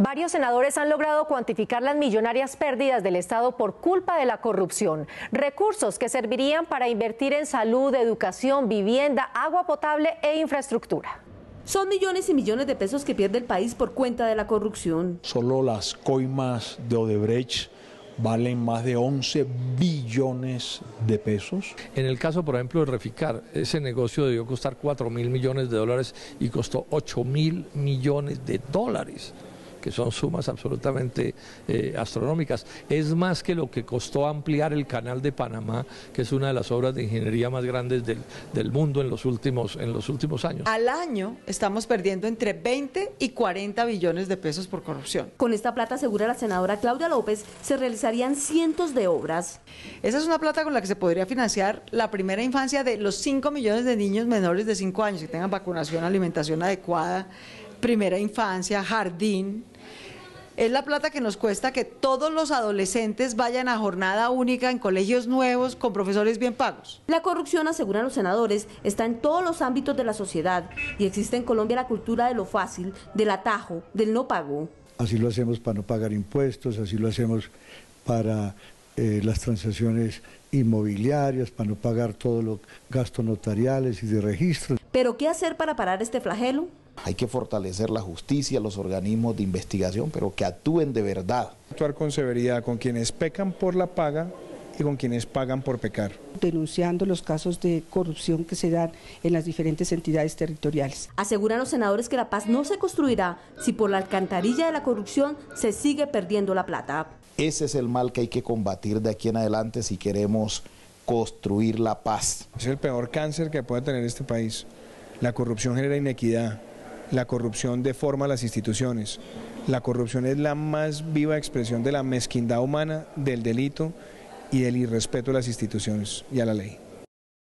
Varios senadores han logrado cuantificar las millonarias pérdidas del Estado por culpa de la corrupción, recursos que servirían para invertir en salud, educación, vivienda, agua potable e infraestructura. Son millones y millones de pesos que pierde el país por cuenta de la corrupción. Solo las coimas de Odebrecht valen más de 11 billones de pesos. En el caso, por ejemplo, de Reficar, ese negocio debió costar 4 mil millones de dólares y costó 8 mil millones de dólares son sumas absolutamente eh, astronómicas. Es más que lo que costó ampliar el canal de Panamá, que es una de las obras de ingeniería más grandes del, mundo en los, últimos, en los últimos años. Al año estamos perdiendo entre 20 y 40 billones de pesos por corrupción. Con esta plata, asegura la senadora Claudia López, se realizarían cientos de obras. Esa es una plata con la que se podría financiar la primera infancia de los 5 millones de niños menores de 5 años que tengan vacunación, alimentación adecuada, primera infancia, jardín es la plata que nos cuesta que todos los adolescentes vayan a jornada única en colegios nuevos con profesores bien pagos. La corrupción, aseguran los senadores, está en todos los ámbitos de la sociedad y existe en Colombia la cultura de lo fácil, del atajo, del no pago. Así lo hacemos para no pagar impuestos, así lo hacemos para eh, las transacciones inmobiliarias, para no pagar todos los gastos notariales y de registros. ¿Pero qué hacer para parar este flagelo? Hay que fortalecer la justicia, los organismos de investigación, pero que actúen de verdad. Actuar con severidad con quienes pecan por la paga y con quienes pagan por pecar. Denunciando los casos de corrupción que se dan en las diferentes entidades territoriales. Aseguran los senadores que la paz no se construirá si por la alcantarilla de la corrupción se sigue perdiendo la plata. Ese es el mal que hay que combatir de aquí en adelante si queremos construir la paz. Es el peor cáncer que puede tener este país. La corrupción genera inequidad, la corrupción deforma las instituciones. La corrupción es la más viva expresión de la mezquindad humana, del delito y del irrespeto a las instituciones y a la ley.